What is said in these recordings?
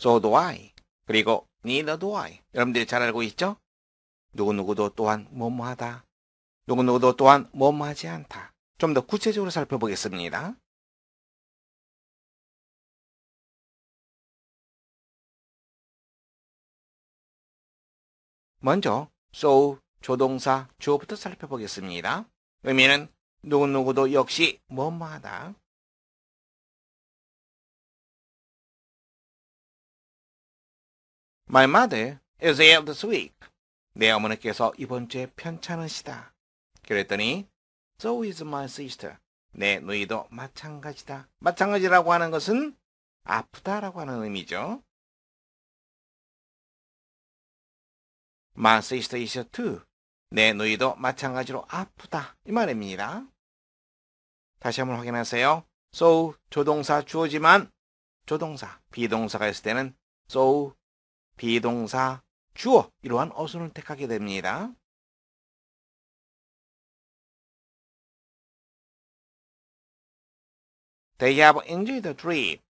So do I. 그리고 neither do I. 여러분들이 잘 알고 있죠? 누구누구도 또한 뭐뭐하다. 누구누구도 또한 뭐뭐하지 않다. 좀 더 구체적으로 살펴보겠습니다. 먼저 so 조동사 주어부터 살펴보겠습니다. 의미는 누구누구도 역시 뭐뭐하다. My mother is ill this week. 내 어머니께서 이번 주에 편찮으시다. 그랬더니 So is my sister. 내 누이도 마찬가지다. 마찬가지라고 하는 것은 아프다라고 하는 의미죠. My sister is too. 내 누이도 마찬가지로 아프다. 이 말입니다. 다시 한번 확인하세요. So 조동사 주어지만 조동사 비동사가 있을 때는 so 비동사, 주어 이러한 어순을 택하게 됩니다. 대기 e y have enjoyed the trip.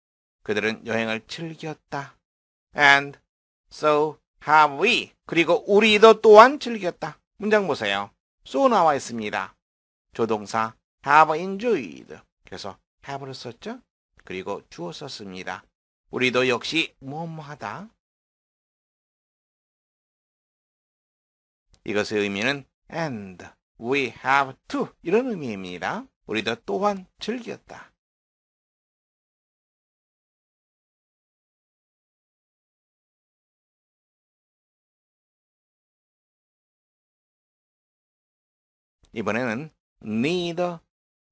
그들은 여행을 즐겼다. And so have we. 그리고 우리도 또한 즐겼다. 문장 보세요. so 나와 있습니다. 조동사 have enjoyed. 그래서 have를 썼죠. 그리고 주어 썼습니다. 우리도 역시 뭐뭐하다. 이것의 의미는 and, we have to 이런 의미입니다. 우리도 또한 즐겼다. 이번에는 neither,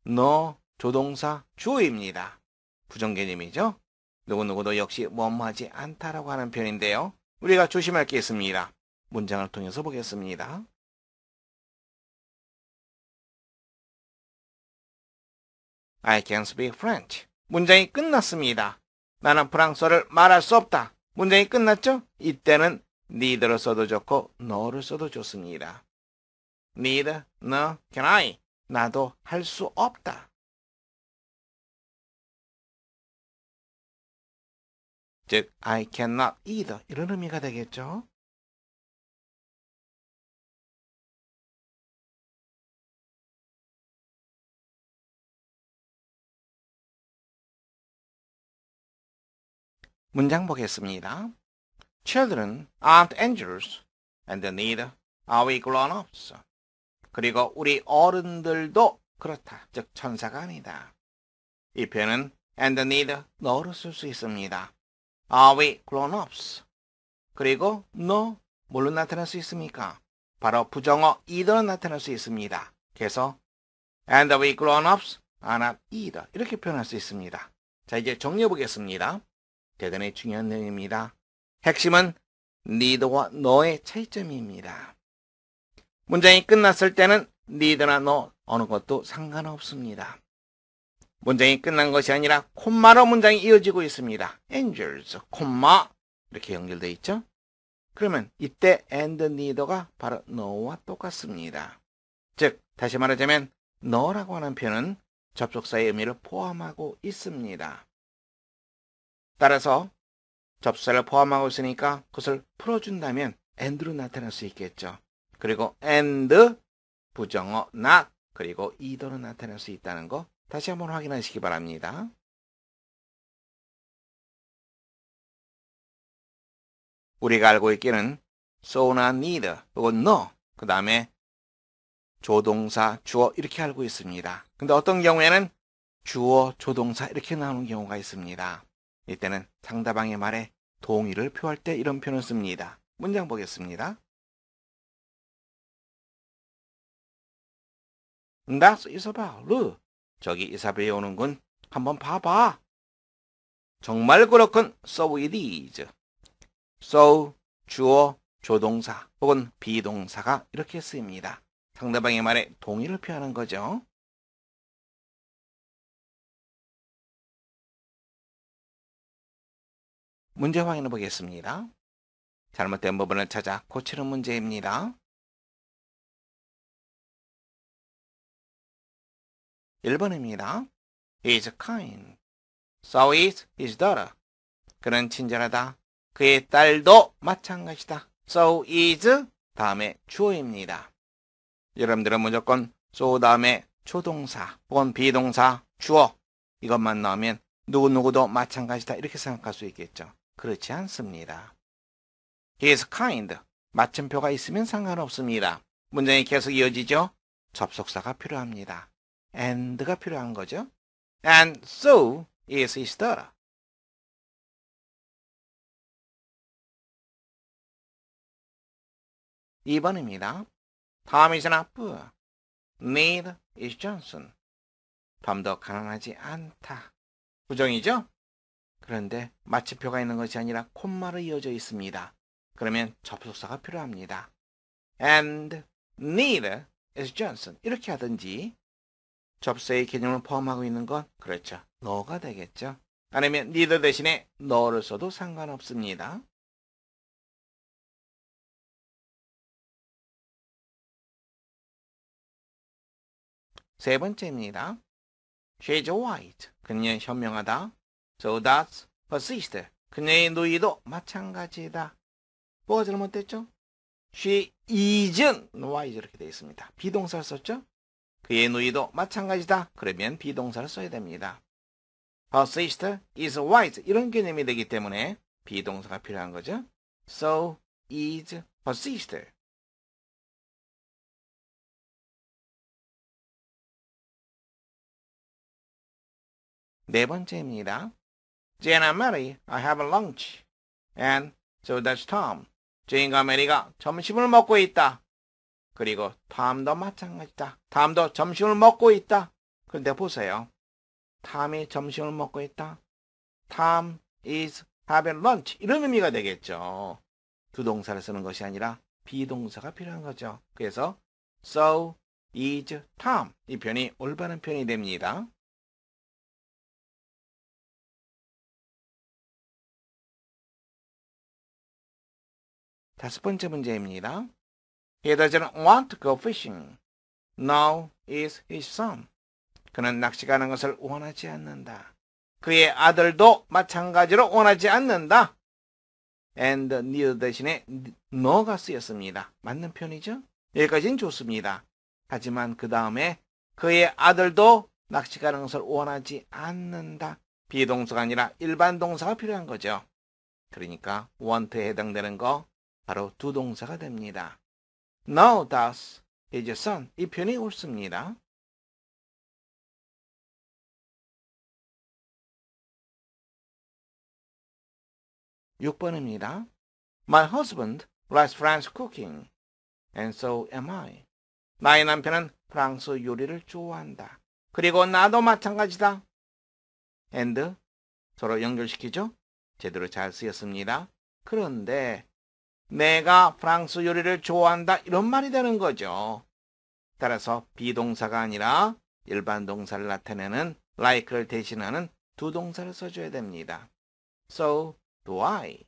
no, 조동사, 주어입니다. 부정개념이죠. 누구누구도 역시 원뭐하지 않다라고 하는 표현인데요 우리가 조심할 게 있습니다. 문장을 통해서 보겠습니다. I can't speak French. 문장이 끝났습니다. 나는 프랑스어를 말할 수 없다. 문장이 끝났죠? 이때는 n e e r 를 써도 좋고 n 를 써도 좋습니다. n e e r n can I. 나도 할 수 없다. 즉, I cannot either 이런 의미가 되겠죠? 문장 보겠습니다. Children aren't angels and need are we grown-ups. 그리고 우리 어른들도 그렇다. 즉 천사가 아니다. 이 표현은 and need 너로 쓸 수 있습니다. are we grown-ups. 그리고 no 뭘로 나타낼 수 있습니까? 바로 부정어 either로 나타낼 수 있습니다. 그래서 and we grown-ups are not either 이렇게 표현할 수 있습니다. 자 이제 정리해 보겠습니다. 대단히 중요한 내용입니다. 핵심은 니더와 너의 차이점입니다. 문장이 끝났을 때는 니더나너 어느 것도 상관없습니다. 문장이 끝난 것이 아니라 콤마로 문장이 이어지고 있습니다. angels, 콤마 이렇게 연결되어 있죠? 그러면 이때 and need가 바로 너와 똑같습니다. 즉 다시 말하자면 너라고 하는 표현은 접속사의 의미를 포함하고 있습니다. 따라서 접사를 수 포함하고 있으니까 그것을 풀어준다면 and로 나타날 수 있겠죠. 그리고 and, 부정어 not, 그리고 either로 나타날수 있다는 거 다시 한번 확인하시기 바랍니다. 우리가 알고 있기는 so나 need, 혹은 no, 그 다음에 조동사, 주어 이렇게 알고 있습니다. 근데 어떤 경우에는 주어, 조동사 이렇게 나오는 경우가 있습니다. 이때는 상대방의 말에 동의를 표할 때 이런 표현을 씁니다. 문장 보겠습니다. That's Isabel. 저기 이사벨이 오는군. 한번 봐봐. 정말 그렇군. So it is. So 주어 조동사 혹은 비동사가 이렇게 쓰입니다. 상대방의 말에 동의를 표하는 거죠. 문제 확인해 보겠습니다. 잘못된 부분을 찾아 고치는 문제입니다. 1번입니다. is kind. So is his daughter. 그는 친절하다. 그의 딸도 마찬가지다. So is 다음에 주어입니다. 여러분들은 무조건 so 다음에 초동사 혹은 비동사 주어 이것만 나오면 누구누구도 마찬가지다 이렇게 생각할 수 있겠죠. 그렇지 않습니다. He's kind. 마침표가 있으면 상관없습니다. 문장이 계속 이어지죠? 접속사가 필요합니다. and가 필요한 거죠. and so is his daughter. 이번입니다 Tom is not poor. Need is Johnson. 덤더 가난하지 않다. 부정이죠? 그런데 마침표가 있는 것이 아니라 콤마로 이어져 있습니다. 그러면 접속사가 필요합니다. and n e i t h e r is Johnson 이렇게 하든지 접속의 개념을 포함하고 있는 건 그렇죠. 너가 되겠죠. 아니면 need 대신에 너를 써도 상관없습니다. 세 번째입니다. She's white. 그녀는 현명하다. So that's her s i s t 그녀의 누이도 마찬가지다. 뭐가 잘못됐죠? She isn't wise 이렇게 되어 있습니다. 비동사를 썼죠? 그의 누이도 마찬가지다. 그러면 비동사를 써야 됩니다. Her sister is wise 이런 개념이 되기 때문에 비동사가 필요한 거죠. So is her s i s t 네 번째입니다. Jane and Mary a e h a v i n lunch. And so does Tom. 제인과 메리가 점심을 먹고 있다. 그리고 탐도 마찬가지다. 탐도 점심을 먹고 있다. 그런데 보세요. 탐이 점심을 먹고 있다. Tom is having lunch. 이런 의미가 되겠죠. 두 동사를 쓰는 것이 아니라 비동사가 필요한 거죠. 그래서 so is Tom 이편이 올바른 편이 됩니다. 다섯 번째 문제입니다. He doesn't want to go fishing. Now is his son. 그는 낚시 가는 것을 원하지 않는다. 그의 아들도 마찬가지로 원하지 않는다. and neither 대신에 no가 쓰였습니다. 맞는 편이죠? 여기까지는 좋습니다. 하지만 그 다음에 그의 아들도 낚시 가는 것을 원하지 않는다. 비동사가 아니라 일반 동사가 필요한 거죠. 그러니까 want에 해당되는 거 바로 두 동사가 됩니다. Now does is y 이 표현이 옳습니다. (6번입니다) My husband likes French cooking and so am I. 나의 남편은 프랑스 요리를 좋아한다. 그리고 나도 마찬가지다. and 서로 연결시키죠? 제대로 잘 쓰였습니다. 그런데 내가 프랑스 요리를 좋아한다 이런 말이 되는 거죠. 따라서 비동사가 아니라 일반 동사를 나타내는 like를 대신하는 두 동사를 써줘야 됩니다. So do I.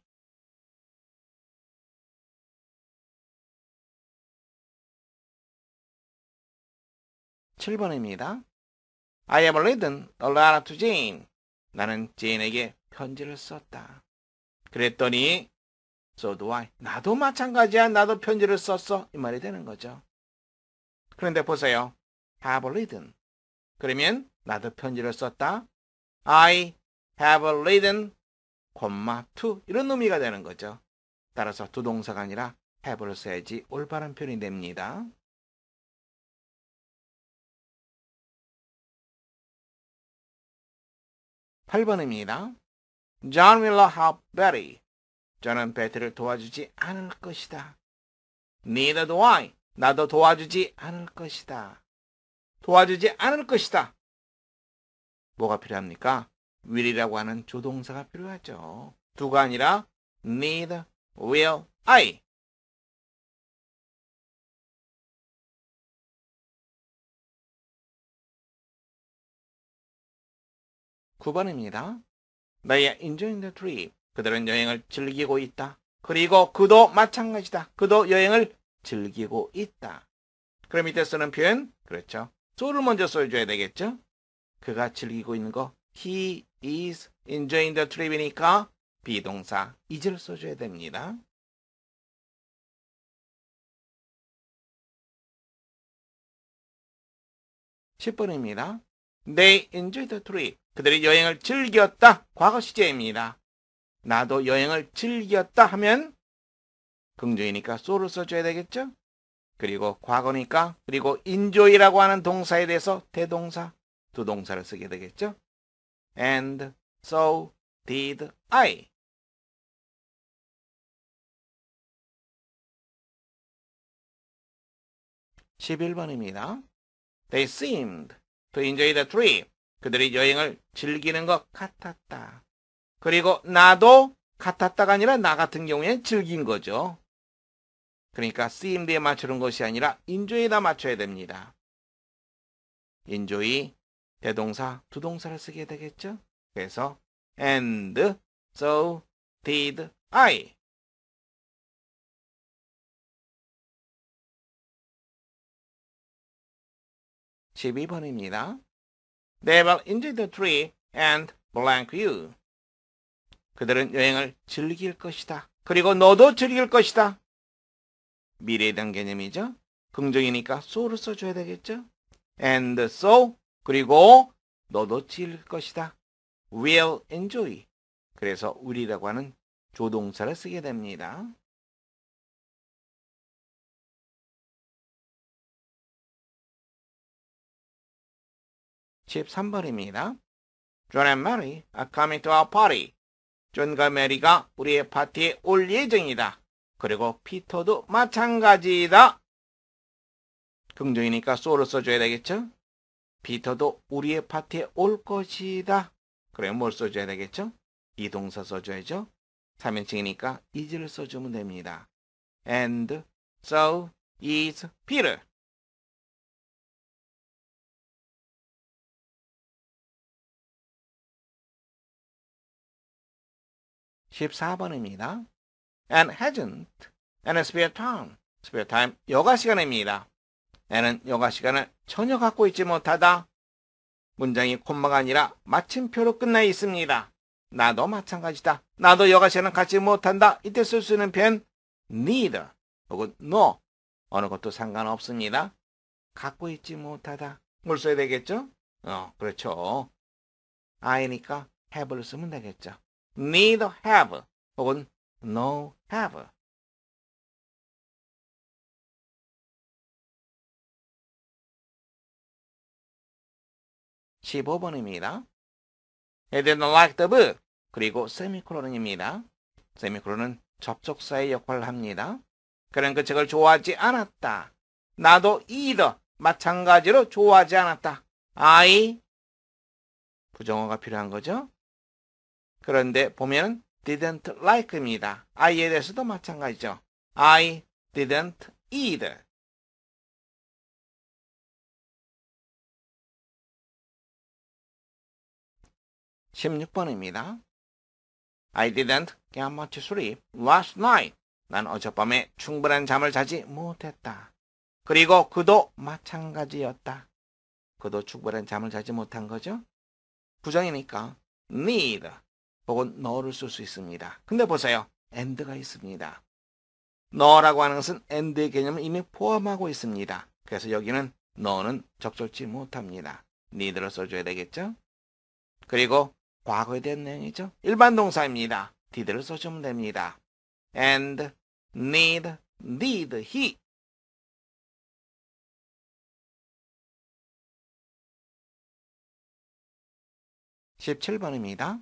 (7번입니다) I have written a letter to Jane. 나는 제인에게 편지를 썼다. 그랬더니 So do I. 나도 마찬가지야. 나도 편지를 썼어. 이 말이 되는 거죠. 그런데 보세요. have written. 그러면 나도 편지를 썼다. I have written, 콤마 to 이런 의미가 되는 거죠. 따라서 두 동사가 아니라 have를 써야지 올바른 표현이 됩니다. 8번입니다 John will help Betty. 저는 베트를 도와주지 않을 것이다. Neither do I. 나도 도와주지 않을 것이다. 도와주지 않을 것이다. 뭐가 필요합니까? will이라고 하는 조동사가 필요하죠. 두가 아니라 neither will I. 구번입니다 They are e n j o y the trip. 그들은 여행을 즐기고 있다. 그리고 그도 마찬가지다. 그도 여행을 즐기고 있다. 그럼 이때 쓰는 표현 그렇죠. 소를 먼저 써줘야 되겠죠. 그가 즐기고 있는 거 he is enjoying the trip이니까 비동사 이를 써줘야 됩니다. 1 0번입니다 They enjoyed the trip. 그들이 여행을 즐겼다. 과거 시제입니다. 나도 여행을 즐겼다 하면 긍정이니까 소를 써줘야 되겠죠? 그리고 과거니까 그리고 인조이라고 하는 동사에 대해서 대동사 두 동사를 쓰게 되겠죠? And so did I. 1 1 번입니다 They seemed to enjoy the trip. 그들이 여행을 즐기는 것 같았다. 그리고 나도 같았다가 아니라 나 같은 경우에는 즐긴 거죠. 그러니까 쓰임대에 맞추는 것이 아니라 인조에다 맞춰야 됩니다. 인조이 대동사, 두동사를 쓰게 되겠죠? 그래서 and, so, did, I 1 2 번입니다 They were in the tree and blank you. 그들은 여행을 즐길 것이다. 그리고 너도 즐길 것이다. 미래에 대한 개념이죠. 긍정이니까 so를 써줘야 되겠죠. and so 그리고 너도 즐길 것이다. will enjoy. 그래서 우리라고 하는 조동사를 쓰게 됩니다. 1 3번입니다. John and Mary are coming to our party. 존과 메리가 우리의 파티에 올 예정이다. 그리고 피터도 마찬가지다. 이 긍정이니까 소를 써줘야 되겠죠? 피터도 우리의 파티에 올 것이다. 그래 뭘 써줘야 되겠죠? 이 동사 써줘야죠. 3인칭이니까 is를 써주면 됩니다. And so is Peter. 14번입니다. And hasn't. And spare time. spare time. 여가 시간입니다. 애은 여가 시간을 전혀 갖고 있지 못하다. 문장이 콤마가 아니라 마침표로 끝나 있습니다. 나도 마찬가지다. 나도 여가 시간을 갖지 못한다. 이때 쓸 수 있는 표현 neither 혹은 no 어느 것도 상관없습니다. 갖고 있지 못하다. 뭘 써야 되겠죠? 어, 그렇죠. 아이니까 have를 쓰면 되겠죠. need have 혹은 no have 1 5 번입니다 And t d e n like the book. 그리고 세미콜론입니다. 세미콜론은 접촉사의 역할을 합니다. 그는 그 책을 좋아하지 않았다. 나도 either 마찬가지로 좋아하지 않았다. I 부정어가 필요한 거죠. 그런데 보면 didn't like입니다. I에 대해서도 마찬가지죠. I didn't eat. 십육 번입니다 I didn't get much sleep last night. 난 어젯밤에 충분한 잠을 자지 못했다. 그리고 그도 마찬가지였다. 그도 충분한 잠을 자지 못한 거죠. 부정이니까 need 혹은 너를 쓸 수 있습니다. 근데 보세요. and가 있습니다. 너라고 하는 것은 and의 개념을 이미 포함하고 있습니다. 그래서 여기는 너는 적절치 못합니다. 니들를 써줘야 되겠죠? 그리고 과거에 대한 내용이죠. 일반 동사입니다. 디드를 써주면 됩니다. and, need, did, he 십칠 번입니다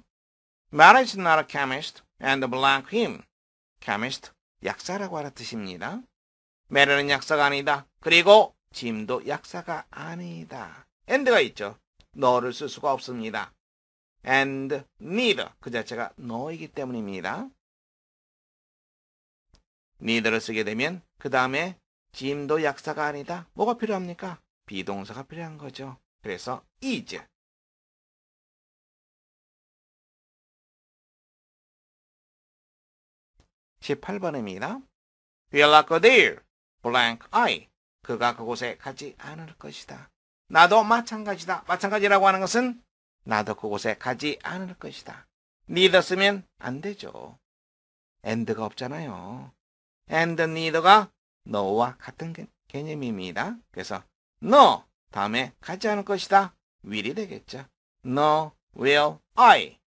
Mara is not a chemist and black him. chemist, 약사라고 하는 뜻입니다. 메라는 약사가 아니다. 그리고 짐도 약사가 아니다. and가 있죠. 너를 쓸 수가 없습니다. and neither 그 자체가 너이기 때문입니다. neither를 쓰게 되면 그 다음에 짐도 약사가 아니다. 뭐가 필요합니까? 비동사가 필요한 거죠. 그래서 is 18번입니다. Will not go there. blank I. 그가 그곳에 가지 않을 것이다. 나도 마찬가지다. 마찬가지라고 하는 것은 나도 그곳에 가지 않을 것이다. neither 쓰면 안 되죠. and가 없잖아요. and neither가 n 와 같은 개념입니다. 그래서 n 다음에 가지 않을 것이다. will이 되겠죠. no will I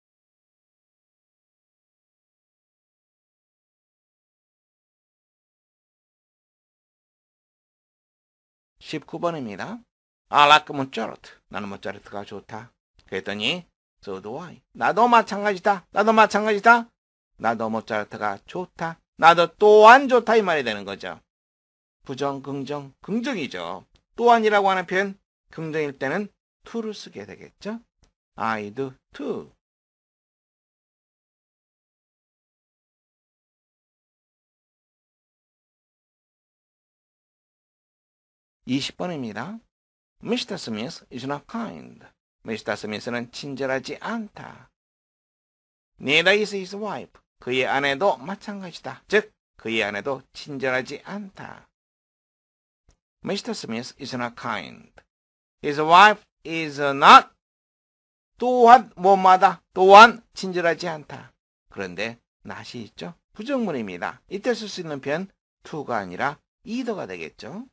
19번입니다. I like Mozart. 나는 모차르트가 좋다. 그랬더니 So do I. 나도 마찬가지다. 나도 마찬가지다. 나도 모차르트가 좋다. 나도 또한 좋다 이 말이 되는 거죠. 부정, 긍정, 긍정이죠. 또한이라고 하는 표현 긍정일 때는 to를 쓰게 되겠죠. I do too. 20번입니다. Mr. Smith is not kind. Mr. Smith는 친절하지 않다. Neither is his wife. 그의 아내도 마찬가지다. 즉, 그의 아내도 친절하지 않다. Mr. Smith is not kind. His wife is not 또한 뭐마다 또한 친절하지 않다. 그런데 not이 있죠. 부정문입니다. 이때 쓸 수 있는 표현 to가 아니라 either가 되겠죠.